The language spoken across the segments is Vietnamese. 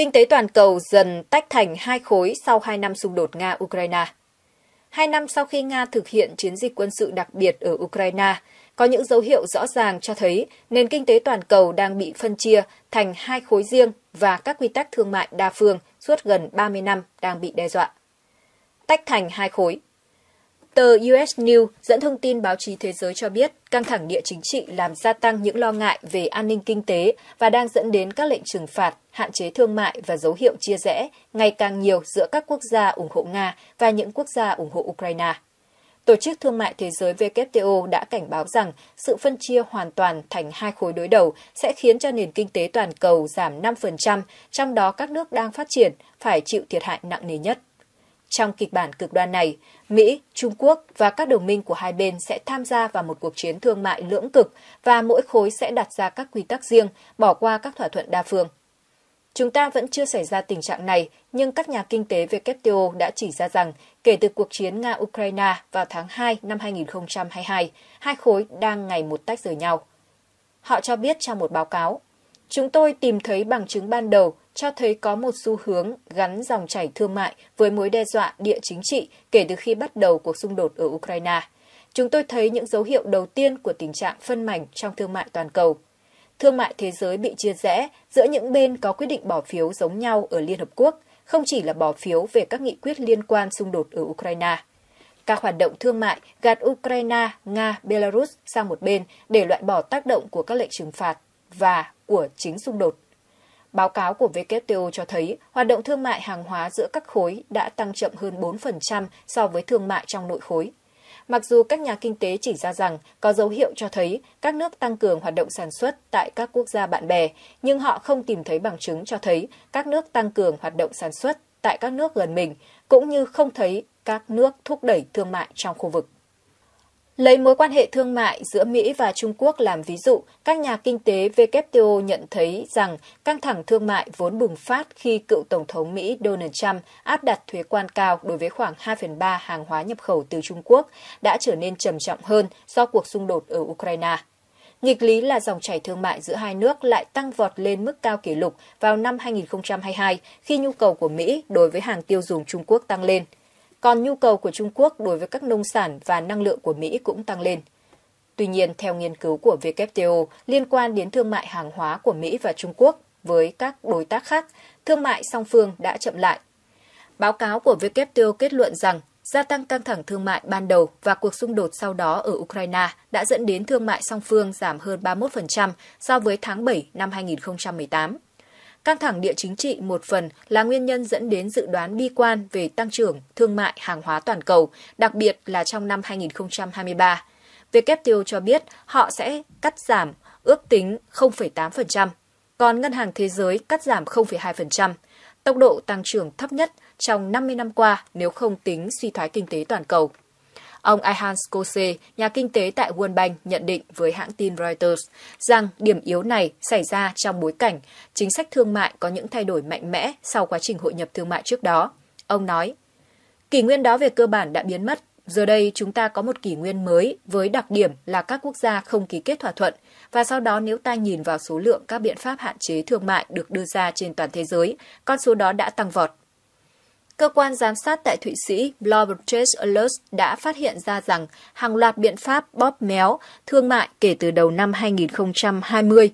kinh tế toàn cầu dần tách thành hai khối sau hai năm xung đột Nga-Ukraine. Hai năm sau khi Nga thực hiện chiến dịch quân sự đặc biệt ở Ukraine, có những dấu hiệu rõ ràng cho thấy nền kinh tế toàn cầu đang bị phân chia thành hai khối riêng và các quy tắc thương mại đa phương suốt gần 30 năm đang bị đe dọa. Tách thành hai khối – Tờ US News dẫn thông tin báo chí thế giới cho biết căng thẳng địa chính trị làm gia tăng những lo ngại về an ninh kinh tế và đang dẫn đến các lệnh trừng phạt, hạn chế thương mại và dấu hiệu chia rẽ ngày càng nhiều giữa các quốc gia ủng hộ Nga và những quốc gia ủng hộ Ukraine. Tổ chức Thương mại Thế giới WTO đã cảnh báo rằng sự phân chia hoàn toàn thành hai khối đối đầu sẽ khiến cho nền kinh tế toàn cầu giảm 5%, trong đó các nước đang phát triển phải chịu thiệt hại nặng nề nhất. Trong kịch bản cực đoan này, Mỹ, Trung Quốc và các đồng minh của hai bên sẽ tham gia vào một cuộc chiến thương mại lưỡng cực và mỗi khối sẽ đặt ra các quy tắc riêng, bỏ qua các thỏa thuận đa phương. Chúng ta vẫn chưa xảy ra tình trạng này, nhưng các nhà kinh tế WTO đã chỉ ra rằng kể từ cuộc chiến Nga-Ukraine vào tháng 2 năm 2022, hai khối đang ngày một tách rời nhau. Họ cho biết trong một báo cáo, Chúng tôi tìm thấy bằng chứng ban đầu cho thấy có một xu hướng gắn dòng chảy thương mại với mối đe dọa địa chính trị kể từ khi bắt đầu cuộc xung đột ở Ukraine. Chúng tôi thấy những dấu hiệu đầu tiên của tình trạng phân mảnh trong thương mại toàn cầu. Thương mại thế giới bị chia rẽ giữa những bên có quyết định bỏ phiếu giống nhau ở Liên Hợp Quốc, không chỉ là bỏ phiếu về các nghị quyết liên quan xung đột ở Ukraine. Các hoạt động thương mại gạt Ukraine, Nga, Belarus sang một bên để loại bỏ tác động của các lệnh trừng phạt và của chính xung đột Báo cáo của WTO cho thấy hoạt động thương mại hàng hóa giữa các khối đã tăng chậm hơn 4% so với thương mại trong nội khối. Mặc dù các nhà kinh tế chỉ ra rằng có dấu hiệu cho thấy các nước tăng cường hoạt động sản xuất tại các quốc gia bạn bè, nhưng họ không tìm thấy bằng chứng cho thấy các nước tăng cường hoạt động sản xuất tại các nước gần mình, cũng như không thấy các nước thúc đẩy thương mại trong khu vực. Lấy mối quan hệ thương mại giữa Mỹ và Trung Quốc làm ví dụ, các nhà kinh tế WTO nhận thấy rằng căng thẳng thương mại vốn bùng phát khi cựu Tổng thống Mỹ Donald Trump áp đặt thuế quan cao đối với khoảng 2 phần 3 hàng hóa nhập khẩu từ Trung Quốc đã trở nên trầm trọng hơn do cuộc xung đột ở Ukraine. Nghịch lý là dòng chảy thương mại giữa hai nước lại tăng vọt lên mức cao kỷ lục vào năm 2022 khi nhu cầu của Mỹ đối với hàng tiêu dùng Trung Quốc tăng lên – còn nhu cầu của Trung Quốc đối với các nông sản và năng lượng của Mỹ cũng tăng lên. Tuy nhiên, theo nghiên cứu của WTO liên quan đến thương mại hàng hóa của Mỹ và Trung Quốc với các đối tác khác, thương mại song phương đã chậm lại. Báo cáo của WTO kết luận rằng gia tăng căng thẳng thương mại ban đầu và cuộc xung đột sau đó ở Ukraine đã dẫn đến thương mại song phương giảm hơn 31% so với tháng 7 năm 2018. Căng thẳng địa chính trị một phần là nguyên nhân dẫn đến dự đoán bi quan về tăng trưởng thương mại hàng hóa toàn cầu, đặc biệt là trong năm 2023. WTO cho biết họ sẽ cắt giảm ước tính 0,8%, còn Ngân hàng Thế giới cắt giảm 0,2%, tốc độ tăng trưởng thấp nhất trong 50 năm qua nếu không tính suy thoái kinh tế toàn cầu. Ông Ihan Skose, nhà kinh tế tại World Bank nhận định với hãng tin Reuters rằng điểm yếu này xảy ra trong bối cảnh chính sách thương mại có những thay đổi mạnh mẽ sau quá trình hội nhập thương mại trước đó. Ông nói, kỷ nguyên đó về cơ bản đã biến mất. Giờ đây chúng ta có một kỷ nguyên mới với đặc điểm là các quốc gia không ký kết thỏa thuận và sau đó nếu ta nhìn vào số lượng các biện pháp hạn chế thương mại được đưa ra trên toàn thế giới, con số đó đã tăng vọt. Cơ quan giám sát tại Thụy Sĩ Bloomberg Alert đã phát hiện ra rằng hàng loạt biện pháp bóp méo thương mại kể từ đầu năm 2020,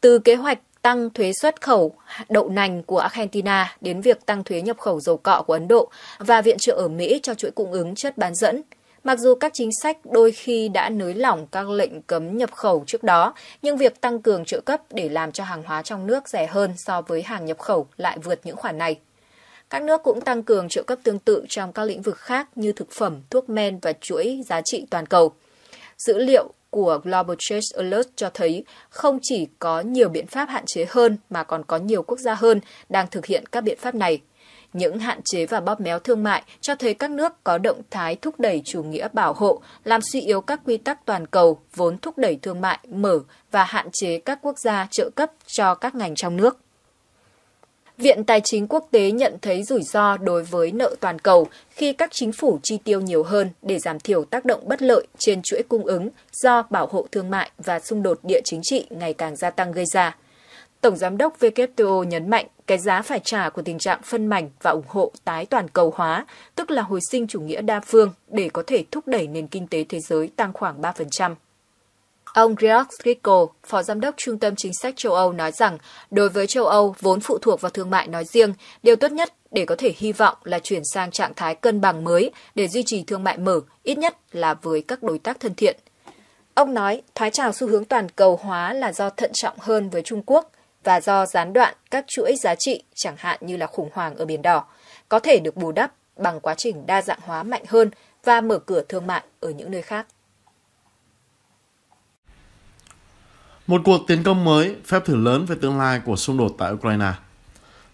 từ kế hoạch tăng thuế xuất khẩu đậu nành của Argentina đến việc tăng thuế nhập khẩu dầu cọ của Ấn Độ và viện trợ ở Mỹ cho chuỗi cung ứng chất bán dẫn. Mặc dù các chính sách đôi khi đã nới lỏng các lệnh cấm nhập khẩu trước đó, nhưng việc tăng cường trợ cấp để làm cho hàng hóa trong nước rẻ hơn so với hàng nhập khẩu lại vượt những khoản này. Các nước cũng tăng cường trợ cấp tương tự trong các lĩnh vực khác như thực phẩm, thuốc men và chuỗi giá trị toàn cầu. Dữ liệu của Global Trade Alert cho thấy không chỉ có nhiều biện pháp hạn chế hơn mà còn có nhiều quốc gia hơn đang thực hiện các biện pháp này. Những hạn chế và bóp méo thương mại cho thấy các nước có động thái thúc đẩy chủ nghĩa bảo hộ, làm suy yếu các quy tắc toàn cầu vốn thúc đẩy thương mại mở và hạn chế các quốc gia trợ cấp cho các ngành trong nước. Viện Tài chính Quốc tế nhận thấy rủi ro đối với nợ toàn cầu khi các chính phủ chi tiêu nhiều hơn để giảm thiểu tác động bất lợi trên chuỗi cung ứng do bảo hộ thương mại và xung đột địa chính trị ngày càng gia tăng gây ra. Tổng giám đốc WTO nhấn mạnh cái giá phải trả của tình trạng phân mảnh và ủng hộ tái toàn cầu hóa, tức là hồi sinh chủ nghĩa đa phương để có thể thúc đẩy nền kinh tế thế giới tăng khoảng 3% Ông Georg Rico, Phó Giám đốc Trung tâm Chính sách châu Âu nói rằng, đối với châu Âu vốn phụ thuộc vào thương mại nói riêng, điều tốt nhất để có thể hy vọng là chuyển sang trạng thái cân bằng mới để duy trì thương mại mở, ít nhất là với các đối tác thân thiện. Ông nói, thoái trào xu hướng toàn cầu hóa là do thận trọng hơn với Trung Quốc và do gián đoạn các chuỗi giá trị, chẳng hạn như là khủng hoảng ở Biển Đỏ, có thể được bù đắp bằng quá trình đa dạng hóa mạnh hơn và mở cửa thương mại ở những nơi khác. Một cuộc tiến công mới, phép thử lớn về tương lai của xung đột tại Ukraine.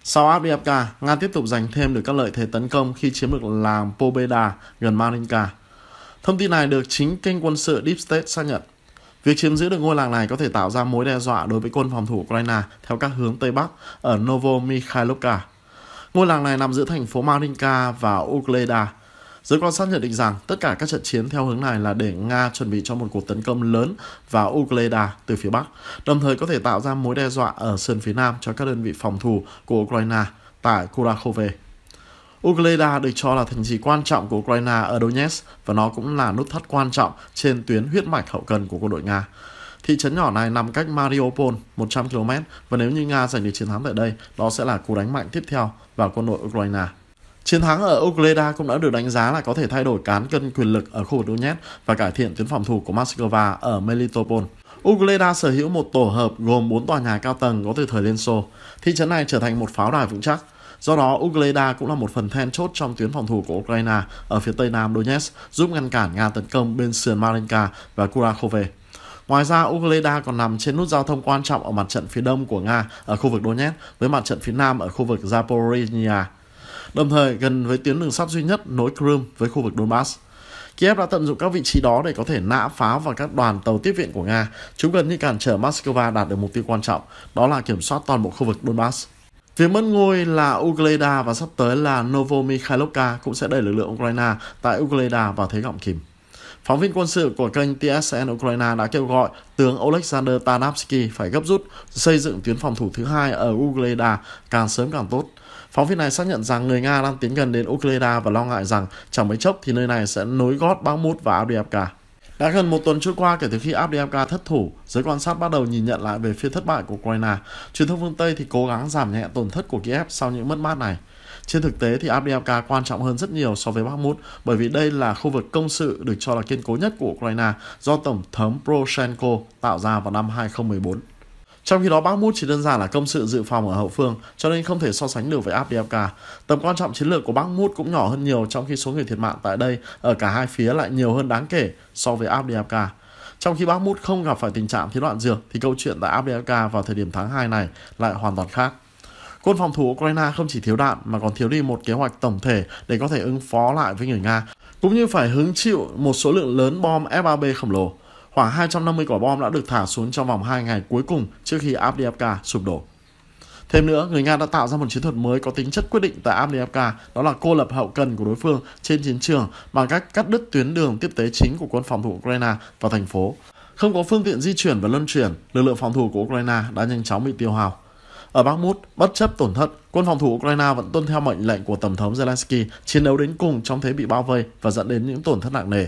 Sau Avdiivka, Nga tiếp tục giành thêm được các lợi thế tấn công khi chiếm được làng Pobeda gần Marinka. Thông tin này được chính kênh quân sự Deep State xác nhận. Việc chiếm giữ được ngôi làng này có thể tạo ra mối đe dọa đối với quân phòng thủ Ukraine theo các hướng Tây Bắc ở Novomikhailovka. Ngôi làng này nằm giữa thành phố Marinka và Ugleda, Giới quan sát nhận định rằng tất cả các trận chiến theo hướng này là để Nga chuẩn bị cho một cuộc tấn công lớn vào Ukraine từ phía Bắc, đồng thời có thể tạo ra mối đe dọa ở sườn phía Nam cho các đơn vị phòng thủ của Ukraine tại Kurakhove. Ugleda được cho là thành trì quan trọng của Ukraine ở Donetsk và nó cũng là nút thắt quan trọng trên tuyến huyết mạch hậu cần của quân đội Nga. Thị trấn nhỏ này nằm cách Mariupol 100 km và nếu như Nga giành được chiến thắng tại đây, đó sẽ là cú đánh mạnh tiếp theo vào quân đội Ukraine. Chiến thắng ở Ogleda cũng đã được đánh giá là có thể thay đổi cán cân quyền lực ở khu vực Donetsk và cải thiện tuyến phòng thủ của Moscow ở Melitopol. Ugleda sở hữu một tổ hợp gồm 4 tòa nhà cao tầng có từ thời Liên Xô. Thị trấn này trở thành một pháo đài vững chắc. Do đó, Ugleda cũng là một phần then chốt trong tuyến phòng thủ của Ukraine ở phía tây nam Donetsk, giúp ngăn cản Nga tấn công bên sườn Marinka và Kurakhove. Ngoài ra, Ugleda còn nằm trên nút giao thông quan trọng ở mặt trận phía đông của Nga ở khu vực Donetsk với mặt trận phía nam ở khu vực Zaporizhia đồng thời gần với tuyến đường sắt duy nhất nối Crimea với khu vực Donbass. Kiev đã tận dụng các vị trí đó để có thể nã pháo vào các đoàn tàu tiếp viện của Nga. Chúng gần như cản trở Moscow đạt được mục tiêu quan trọng, đó là kiểm soát toàn bộ khu vực Donbass. Việc mất ngôi là Ugleda và sắp tới là Novomikhailovka cũng sẽ đẩy lực lượng Ukraine tại Ugleda vào thế gọng kìm. Phóng viên quân sự của kênh TSN Ukraine đã kêu gọi tướng Oleksandr Tanavsky phải gấp rút xây dựng tuyến phòng thủ thứ hai ở Ugleda càng sớm càng tốt – Phóng viên này xác nhận rằng người Nga đang tiến gần đến Ukraine và lo ngại rằng chẳng mấy chốc thì nơi này sẽ nối gót Bakhmut và Avdiivka. Đã gần một tuần trôi qua kể từ khi Avdiivka thất thủ, giới quan sát bắt đầu nhìn nhận lại về phía thất bại của Ukraine. Truyền thông phương Tây thì cố gắng giảm nhẹ tổn thất của Kiev sau những mất mát này. Trên thực tế thì Avdiivka quan trọng hơn rất nhiều so với Bakhmut bởi vì đây là khu vực công sự được cho là kiên cố nhất của Ukraine do Tổng thống Poroshenko tạo ra vào năm 2014. Trong khi đó Bakhmut chỉ đơn giản là công sự dự phòng ở hậu phương, cho nên không thể so sánh được với Abdiivka. Tầm quan trọng chiến lược của Bakhmut cũng nhỏ hơn nhiều trong khi số người thiệt mạng tại đây ở cả hai phía lại nhiều hơn đáng kể so với Abdiivka. Trong khi Bakhmut không gặp phải tình trạng thiếu đạn dược thì câu chuyện tại Abdiivka vào thời điểm tháng 2 này lại hoàn toàn khác. Quân phòng thủ Ukraine không chỉ thiếu đạn mà còn thiếu đi một kế hoạch tổng thể để có thể ứng phó lại với người Nga, cũng như phải hứng chịu một số lượng lớn bom FAB khổng lồ. Khoảng 250 quả bom đã được thả xuống trong vòng 2 ngày cuối cùng trước khi Avdiivka sụp đổ. Thêm nữa, người Nga đã tạo ra một chiến thuật mới có tính chất quyết định tại Avdiivka, đó là cô lập hậu cần của đối phương trên chiến trường bằng cách cắt đứt tuyến đường tiếp tế chính của quân phòng thủ Ukraine vào thành phố. Không có phương tiện di chuyển và luân chuyển, lực lượng phòng thủ của Ukraine đã nhanh chóng bị tiêu hao. Ở Bakhmut, bất chấp tổn thất, quân phòng thủ Ukraine vẫn tuân theo mệnh lệnh của Tổng thống Zelensky chiến đấu đến cùng trong thế bị bao vây và dẫn đến những tổn thất nặng nề.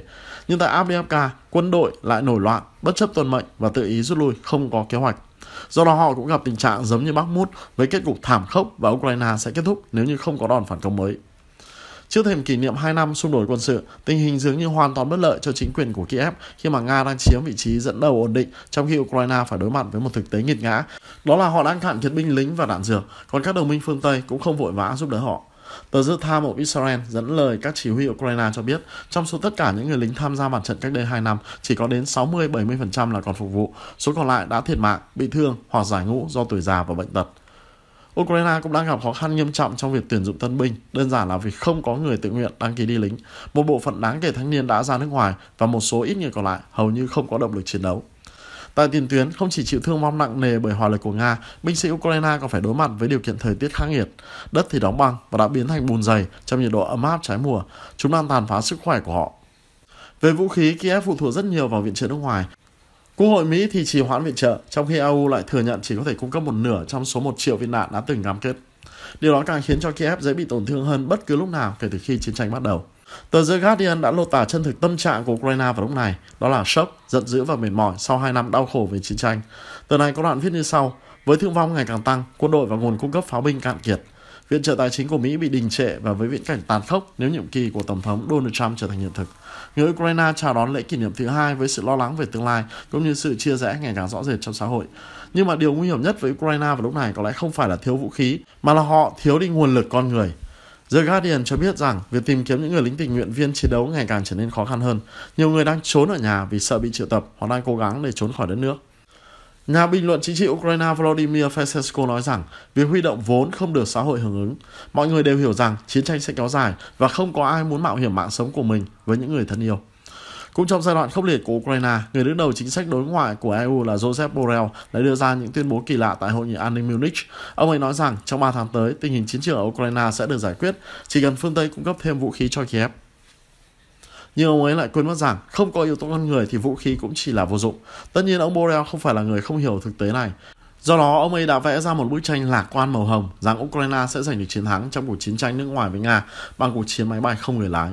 Nhưng tại Avdiivka, quân đội lại nổi loạn, bất chấp tuân mệnh và tự ý rút lui không có kế hoạch. Do đó họ cũng gặp tình trạng giống như Bakhmut với kết cục thảm khốc và Ukraine sẽ kết thúc nếu như không có đòn phản công mới. Trước thềm kỷ niệm 2 năm xung đột quân sự, tình hình dường như hoàn toàn bất lợi cho chính quyền của Kiev khi mà Nga đang chiếm vị trí dẫn đầu ổn định trong khi Ukraine phải đối mặt với một thực tế nghiệt ngã. Đó là họ đang cạn kiệt binh lính và đạn dược, còn các đồng minh phương Tây cũng không vội vã giúp đỡ họ. Tờ The Times of Israel dẫn lời các chỉ huy Ukraine cho biết, trong số tất cả những người lính tham gia mặt trận cách đây 2 năm, chỉ có đến 60-70% là còn phục vụ, số còn lại đã thiệt mạng, bị thương hoặc giải ngũ do tuổi già và bệnh tật. Ukraine cũng đang gặp khó khăn nghiêm trọng trong việc tuyển dụng tân binh, đơn giản là vì không có người tự nguyện đăng ký đi lính. Một bộ phận đáng kể thanh niên đã ra nước ngoài và một số ít người còn lại hầu như không có động lực chiến đấu. Tại tiền tuyến, không chỉ chịu thương vong nặng nề bởi hỏa lực của Nga, binh sĩ Ukraine còn phải đối mặt với điều kiện thời tiết khắc nghiệt. Đất thì đóng băng và đã biến thành bùn dày trong nhiệt độ ấm áp trái mùa. Chúng đang tàn phá sức khỏe của họ. Về vũ khí, Kiev phụ thuộc rất nhiều vào viện trợ nước ngoài. Quốc hội Mỹ thì trì hoãn viện trợ, trong khi EU lại thừa nhận chỉ có thể cung cấp một nửa trong số một triệu viên đạn đã từng cam kết. Điều đó càng khiến cho Kiev dễ bị tổn thương hơn bất cứ lúc nào kể từ khi chiến tranh bắt đầu. Tờ The Guardian đã lô tả chân thực tâm trạng của Ukraine vào lúc này, đó là sốc, giận dữ và mệt mỏi sau 2 năm đau khổ về chiến tranh. Tờ này có đoạn viết như sau, với thương vong ngày càng tăng, quân đội và nguồn cung cấp pháo binh cạn kiệt. Viện trợ tài chính của Mỹ bị đình trệ và với viễn cảnh tàn khốc nếu nhiệm kỳ của Tổng thống Donald Trump trở thành hiện thực người Ukraine chào đón lễ kỷ niệm thứ hai với sự lo lắng về tương lai cũng như sự chia rẽ ngày càng rõ rệt trong xã hội. Nhưng mà điều nguy hiểm nhất với Ukraine vào lúc này có lẽ không phải là thiếu vũ khí, mà là họ thiếu đi nguồn lực con người. The Guardian cho biết rằng việc tìm kiếm những người lính tình nguyện viên chiến đấu ngày càng trở nên khó khăn hơn. Nhiều người đang trốn ở nhà vì sợ bị triệu tập hoặc đang cố gắng để trốn khỏi đất nước. Nhà bình luận chính trị Ukraine Volodymyr Fesenko nói rằng việc huy động vốn không được xã hội hưởng ứng. Mọi người đều hiểu rằng chiến tranh sẽ kéo dài và không có ai muốn mạo hiểm mạng sống của mình với những người thân yêu. Cũng trong giai đoạn khốc liệt của Ukraine, người đứng đầu chính sách đối ngoại của EU là Joseph Borrell đã đưa ra những tuyên bố kỳ lạ tại hội nghị an ninh Munich. Ông ấy nói rằng trong 3 tháng tới, tình hình chiến trường ở Ukraine sẽ được giải quyết, chỉ cần phương Tây cung cấp thêm vũ khí cho Kiev. Nhưng ông ấy lại quên mất rằng không có yếu tố con người thì vũ khí cũng chỉ là vô dụng. Tất nhiên ông Borrell không phải là người không hiểu thực tế này. Do đó, ông ấy đã vẽ ra một bức tranh lạc quan màu hồng rằng Ukraine sẽ giành được chiến thắng trong cuộc chiến tranh nước ngoài với Nga bằng cuộc chiến máy bay không người lái.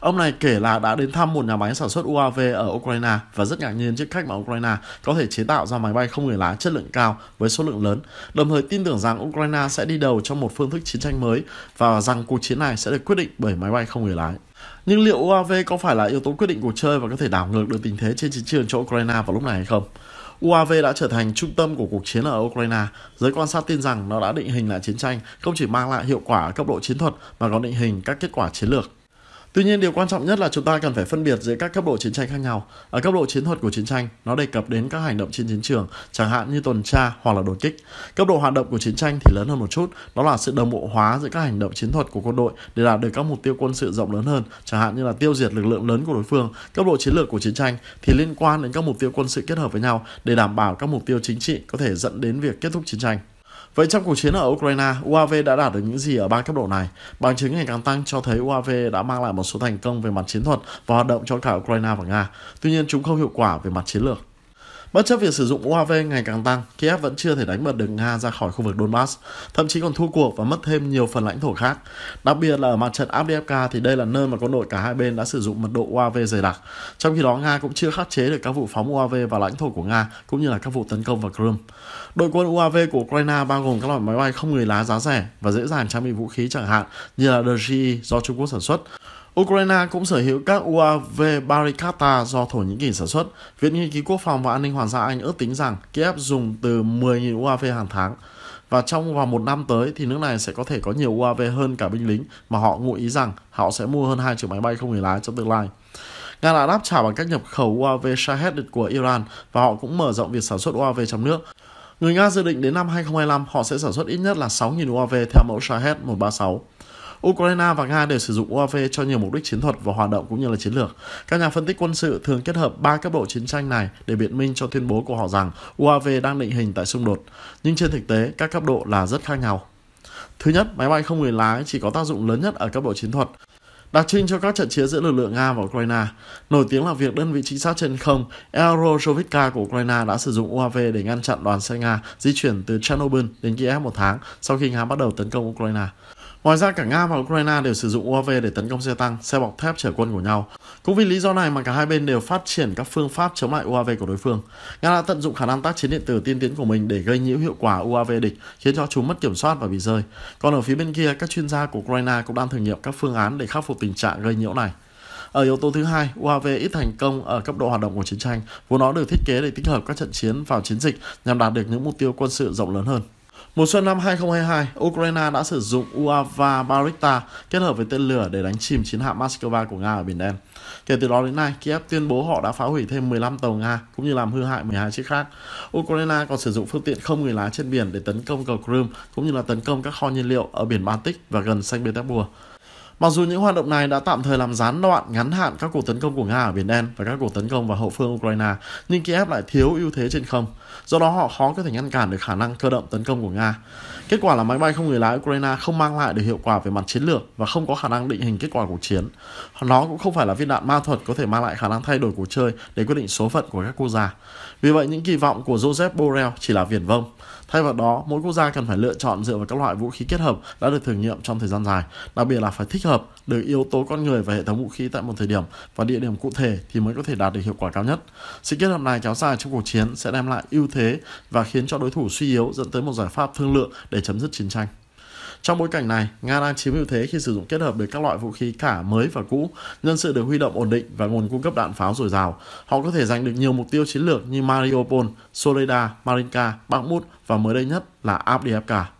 Ông này kể là đã đến thăm một nhà máy sản xuất UAV ở Ukraine và rất ngạc nhiên trước cách mà Ukraine có thể chế tạo ra máy bay không người lái chất lượng cao với số lượng lớn, đồng thời tin tưởng rằng Ukraine sẽ đi đầu trong một phương thức chiến tranh mới và rằng cuộc chiến này sẽ được quyết định bởi máy bay không người lái. Nhưng liệu UAV có phải là yếu tố quyết định cuộc chơi và có thể đảo ngược được tình thế trên chiến trường cho Ukraine vào lúc này hay không? UAV đã trở thành trung tâm của cuộc chiến ở Ukraine. Giới quan sát tin rằng nó đã định hình lại chiến tranh, không chỉ mang lại hiệu quả ở cấp độ chiến thuật mà còn định hình các kết quả chiến lược. Tuy nhiên điều quan trọng nhất là chúng ta cần phải phân biệt giữa các cấp độ chiến tranh khác nhau. Ở cấp độ chiến thuật của chiến tranh, nó đề cập đến các hành động trên chiến trường, chẳng hạn như tuần tra hoặc là đột kích. Cấp độ hoạt động của chiến tranh thì lớn hơn một chút, đó là sự đồng bộ hóa giữa các hành động chiến thuật của quân đội để đạt được các mục tiêu quân sự rộng lớn hơn, chẳng hạn như là tiêu diệt lực lượng lớn của đối phương. Cấp độ chiến lược của chiến tranh thì liên quan đến các mục tiêu quân sự kết hợp với nhau để đảm bảo các mục tiêu chính trị có thể dẫn đến việc kết thúc chiến tranh. Vậy trong cuộc chiến ở Ukraine, UAV đã đạt được những gì ở ba cấp độ này? Bằng chứng ngày càng tăng cho thấy UAV đã mang lại một số thành công về mặt chiến thuật và hoạt động cho cả Ukraine và Nga. Tuy nhiên, chúng không hiệu quả về mặt chiến lược. Bất chấp việc sử dụng UAV ngày càng tăng, Kiev vẫn chưa thể đánh bật được Nga ra khỏi khu vực Donbass, thậm chí còn thua cuộc và mất thêm nhiều phần lãnh thổ khác. Đặc biệt là ở mặt trận Avdiivka thì đây là nơi mà quân đội cả hai bên đã sử dụng mật độ UAV dày đặc. Trong khi đó, Nga cũng chưa khắc chế được các vụ phóng UAV vào lãnh thổ của Nga cũng như là các vụ tấn công vào Crimea. Đội quân UAV của Ukraine bao gồm các loại máy bay không người lái giá rẻ và dễ dàng trang bị vũ khí chẳng hạn như là DJI do Trung Quốc sản xuất. Ukraine cũng sở hữu các UAV Barricata do Thổ Nhĩ Kỳ sản xuất. Viện Nghiên cứu Quốc phòng và An ninh Hoàng gia Anh ước tính rằng Kiev dùng từ 10.000 UAV hàng tháng. Và trong vòng một năm tới thì nước này sẽ có thể có nhiều UAV hơn cả binh lính mà họ ngụ ý rằng họ sẽ mua hơn 2 triệu máy bay không người lái trong tương lai. Nga đã đáp trả bằng cách nhập khẩu UAV Shahed của Iran và họ cũng mở rộng việc sản xuất UAV trong nước. Người Nga dự định đến năm 2025 họ sẽ sản xuất ít nhất là 6.000 UAV theo mẫu Shahed 136. Ukraine và Nga đều sử dụng UAV cho nhiều mục đích chiến thuật và hoạt động cũng như là chiến lược. Các nhà phân tích quân sự thường kết hợp ba cấp độ chiến tranh này để biện minh cho tuyên bố của họ rằng UAV đang định hình tại xung đột, nhưng trên thực tế các cấp độ là rất khác nhau. Thứ nhất, máy bay không người lái chỉ có tác dụng lớn nhất ở cấp độ chiến thuật đặc trưng cho các trận chiến giữa lực lượng Nga và Ukraine. Nổi tiếng là việc đơn vị trinh sát trên không Eurozhovka của Ukraine đã sử dụng UAV để ngăn chặn đoàn xe Nga di chuyển từ Chernobyl đến Kiev một tháng sau khi Nga bắt đầu tấn công Ukraine. Ngoài ra cả Nga và Ukraine đều sử dụng UAV để tấn công xe tăng, xe bọc thép chở quân của nhau. Cũng vì lý do này mà cả hai bên đều phát triển các phương pháp chống lại UAV của đối phương. Nga đã tận dụng khả năng tác chiến điện tử tiên tiến của mình để gây nhiễu hiệu quả UAV địch, khiến cho chúng mất kiểm soát và bị rơi. Còn ở phía bên kia, các chuyên gia của Ukraine cũng đang thử nghiệm các phương án để khắc phục tình trạng gây nhiễu này. Ở yếu tố thứ hai, UAV ít thành công ở cấp độ hoạt động của chiến tranh, vốn nó được thiết kế để tích hợp các trận chiến vào chiến dịch nhằm đạt được những mục tiêu quân sự rộng lớn hơn. Mùa xuân năm 2022, Ukraine đã sử dụng UAV Barita kết hợp với tên lửa để đánh chìm chiến hạm Moscow của Nga ở Biển Đen. Kể từ đó đến nay, Kiev tuyên bố họ đã phá hủy thêm 15 tàu Nga cũng như làm hư hại 12 chiếc khác. Ukraine còn sử dụng phương tiện không người lái trên biển để tấn công cầu Crimea cũng như là tấn công các kho nhiên liệu ở biển Baltic và gần Saint Petersburg. Mặc dù những hoạt động này đã tạm thời làm gián đoạn ngắn hạn các cuộc tấn công của Nga ở Biển Đen và các cuộc tấn công vào hậu phương Ukraine, nhưng Kiev lại thiếu ưu thế trên không. Do đó họ khó có thể ngăn cản được khả năng cơ động tấn công của Nga. Kết quả là máy bay không người lái Ukraine không mang lại được hiệu quả về mặt chiến lược và không có khả năng định hình kết quả cuộc chiến. Nó cũng không phải là viên đạn ma thuật có thể mang lại khả năng thay đổi cuộc chơi để quyết định số phận của các quốc gia. Vì vậy, những kỳ vọng của Joseph Borrell chỉ là viển vông. Thay vào đó, mỗi quốc gia cần phải lựa chọn dựa vào các loại vũ khí kết hợp đã được thử nghiệm trong thời gian dài, đặc biệt là phải thích hợp được yếu tố con người và hệ thống vũ khí tại một thời điểm và địa điểm cụ thể thì mới có thể đạt được hiệu quả cao nhất. Sự kết hợp này kéo dài trong cuộc chiến sẽ đem lại ưu thế và khiến cho đối thủ suy yếu dẫn tới một giải pháp thương lượng để chấm dứt chiến tranh. Trong bối cảnh này, Nga đang chiếm ưu thế khi sử dụng kết hợp được các loại vũ khí cả mới và cũ, nhân sự được huy động ổn định và nguồn cung cấp đạn pháo dồi dào. Họ có thể giành được nhiều mục tiêu chiến lược như Mariupol, Soledad, Marinka, Bakhmut và mới đây nhất là Avdiivka.